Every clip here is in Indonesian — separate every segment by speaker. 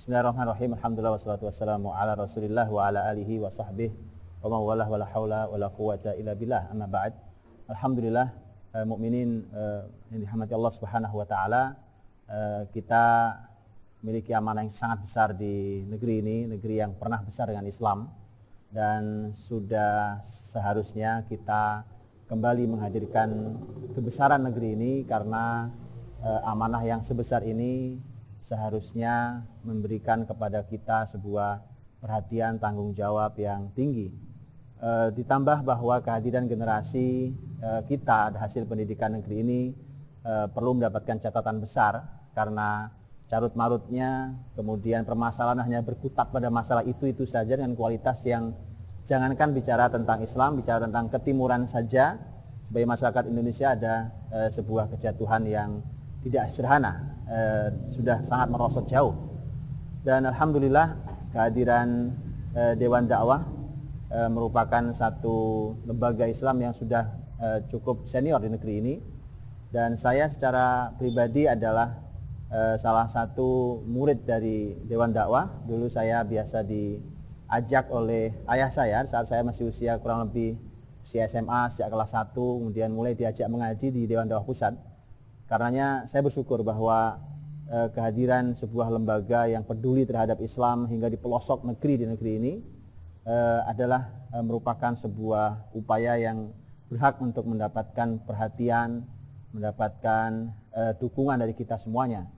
Speaker 1: Bismillahirrahmanirrahim. Alhamdulillah wassalatu wassalamu ala Rasulillah wa ala alihi wa sahbihi wa man wala wala haula wala quwata illa billah. Amma ba'd. Alhamdulillah uh, eh, mukminin uh, eh, yang dirahmati Allah Subhanahu wa taala uh, kita memiliki amanah yang sangat besar di negeri ini, negeri yang pernah besar dengan Islam dan sudah seharusnya kita kembali menghadirkan kebesaran negeri ini karena uh, amanah yang sebesar ini seharusnya memberikan kepada kita sebuah perhatian tanggung jawab yang tinggi. E, ditambah bahwa kehadiran generasi e, kita hasil pendidikan negeri ini e, perlu mendapatkan catatan besar karena carut marutnya kemudian permasalahan hanya berkutat pada masalah itu itu saja dengan kualitas yang jangankan bicara tentang Islam bicara tentang ketimuran saja sebagai masyarakat Indonesia ada e, sebuah kejatuhan yang tidak sederhana eh, sudah sangat merosot jauh. Dan alhamdulillah kehadiran eh, Dewan Dakwah eh, merupakan satu lembaga Islam yang sudah eh, cukup senior di negeri ini. Dan saya secara pribadi adalah eh, salah satu murid dari Dewan Dakwah. Dulu saya biasa diajak oleh ayah saya saat saya masih usia kurang lebih usia SMA sejak kelas 1 kemudian mulai diajak mengaji di Dewan Dakwah Pusat Karenanya saya bersyukur bahwa eh, kehadiran sebuah lembaga yang peduli terhadap Islam hingga di pelosok negeri di negeri ini eh, adalah eh, merupakan sebuah upaya yang berhak untuk mendapatkan perhatian, mendapatkan eh, dukungan dari kita semuanya.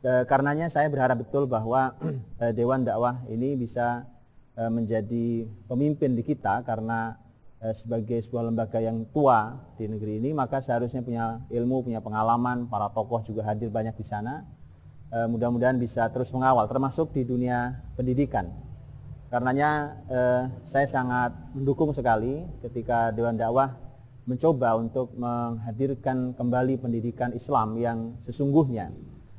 Speaker 1: Eh, karenanya saya berharap betul bahwa eh, Dewan Dakwah ini bisa eh, menjadi pemimpin di kita karena Eh, sebagai sebuah lembaga yang tua di negeri ini, maka seharusnya punya ilmu, punya pengalaman, para tokoh juga hadir banyak di sana. Eh, Mudah-mudahan bisa terus mengawal, termasuk di dunia pendidikan. Karenanya eh, saya sangat mendukung sekali ketika Dewan Dakwah mencoba untuk menghadirkan kembali pendidikan Islam yang sesungguhnya.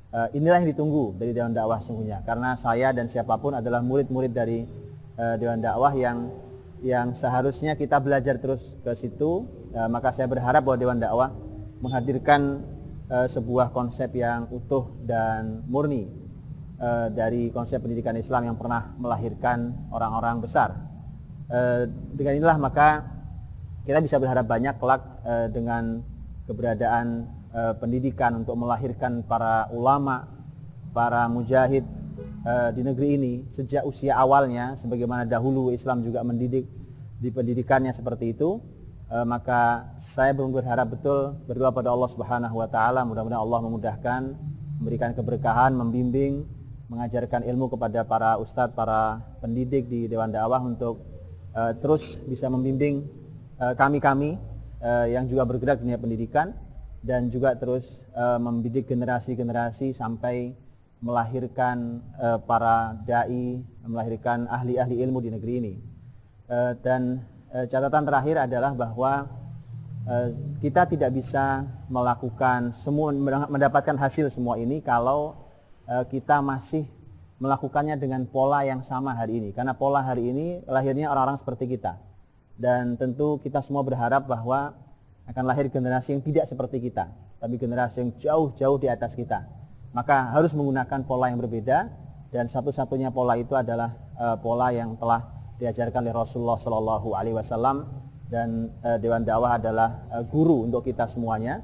Speaker 1: Eh, inilah yang ditunggu dari Dewan Dakwah sesungguhnya, karena saya dan siapapun adalah murid-murid dari eh, Dewan Dakwah yang yang seharusnya kita belajar terus ke situ. Uh, maka saya berharap bahwa Dewan Dakwah menghadirkan uh, sebuah konsep yang utuh dan murni uh, dari konsep pendidikan Islam yang pernah melahirkan orang-orang besar. Uh, dengan inilah maka kita bisa berharap banyak kelak uh, dengan keberadaan uh, pendidikan untuk melahirkan para ulama, para mujahid, uh, di negeri ini sejak usia awalnya sebagaimana dahulu Islam juga mendidik di pendidikannya seperti itu uh, maka saya belum berharap betul berdoa pada Allah Subhanahu wa taala mudah-mudahan Allah memudahkan memberikan keberkahan membimbing mengajarkan ilmu kepada para ustadz para pendidik di Dewan Dakwah untuk uh, terus bisa membimbing kami-kami uh, yang juga bergerak di dunia pendidikan dan juga terus uh, membidik generasi-generasi sampai melahirkan uh, para dai, melahirkan ahli-ahli ilmu di negeri ini. Uh, dan uh, catatan terakhir adalah bahwa uh, kita tidak bisa melakukan semua mendapatkan hasil semua ini kalau uh, kita masih melakukannya dengan pola yang sama hari ini. Karena pola hari ini lahirnya orang-orang seperti kita. Dan tentu kita semua berharap bahwa akan lahir generasi yang tidak seperti kita, tapi generasi yang jauh-jauh di atas kita maka harus menggunakan pola yang berbeda dan satu-satunya pola itu adalah uh, pola yang telah diajarkan oleh Rasulullah Shallallahu Alaihi Wasallam dan uh, Dewan Dakwah adalah uh, guru untuk kita semuanya.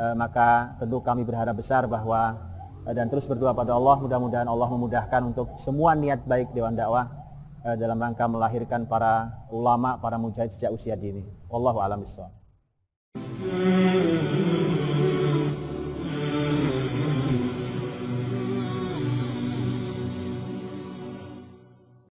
Speaker 1: uh, maka tentu kami berharap besar bahwa uh, dan terus berdoa pada Allah mudah-mudahan Allah memudahkan untuk semua niat baik Dewan Dakwah uh, dalam rangka melahirkan para ulama, para mujahid sejak usia dini. Wallahu a'lam bishawab.